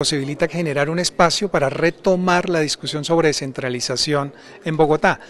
posibilita generar un espacio para retomar la discusión sobre descentralización en Bogotá.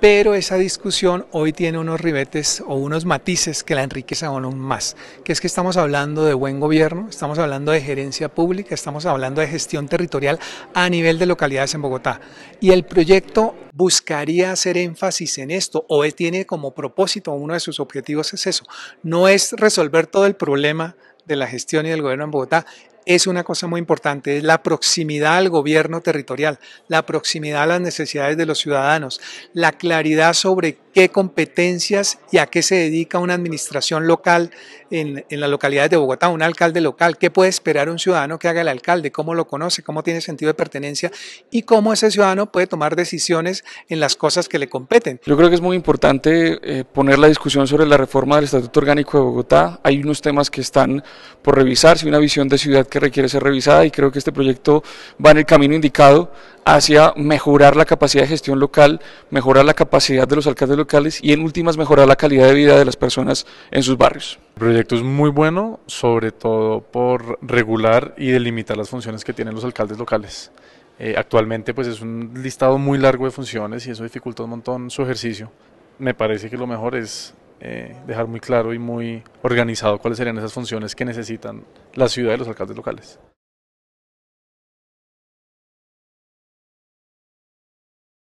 Pero esa discusión hoy tiene unos ribetes o unos matices que la enriquecen aún más, que es que estamos hablando de buen gobierno, estamos hablando de gerencia pública, estamos hablando de gestión territorial a nivel de localidades en Bogotá. Y el proyecto buscaría hacer énfasis en esto, o tiene como propósito, uno de sus objetivos es eso, no es resolver todo el problema de la gestión y del gobierno en Bogotá, es una cosa muy importante, es la proximidad al gobierno territorial, la proximidad a las necesidades de los ciudadanos, la claridad sobre qué competencias y a qué se dedica una administración local en, en las localidades de Bogotá, un alcalde local, qué puede esperar un ciudadano que haga el alcalde, cómo lo conoce, cómo tiene sentido de pertenencia y cómo ese ciudadano puede tomar decisiones en las cosas que le competen. Yo creo que es muy importante eh, poner la discusión sobre la reforma del Estatuto Orgánico de Bogotá. Hay unos temas que están por revisarse, una visión de ciudad que requiere ser revisada y creo que este proyecto va en el camino indicado hacia mejorar la capacidad de gestión local, mejorar la capacidad de los alcaldes locales y en últimas mejorar la calidad de vida de las personas en sus barrios. El proyecto es muy bueno, sobre todo por regular y delimitar las funciones que tienen los alcaldes locales. Eh, actualmente pues es un listado muy largo de funciones y eso dificulta un montón su ejercicio. Me parece que lo mejor es eh, dejar muy claro y muy organizado cuáles serían esas funciones que necesitan la ciudad y los alcaldes locales.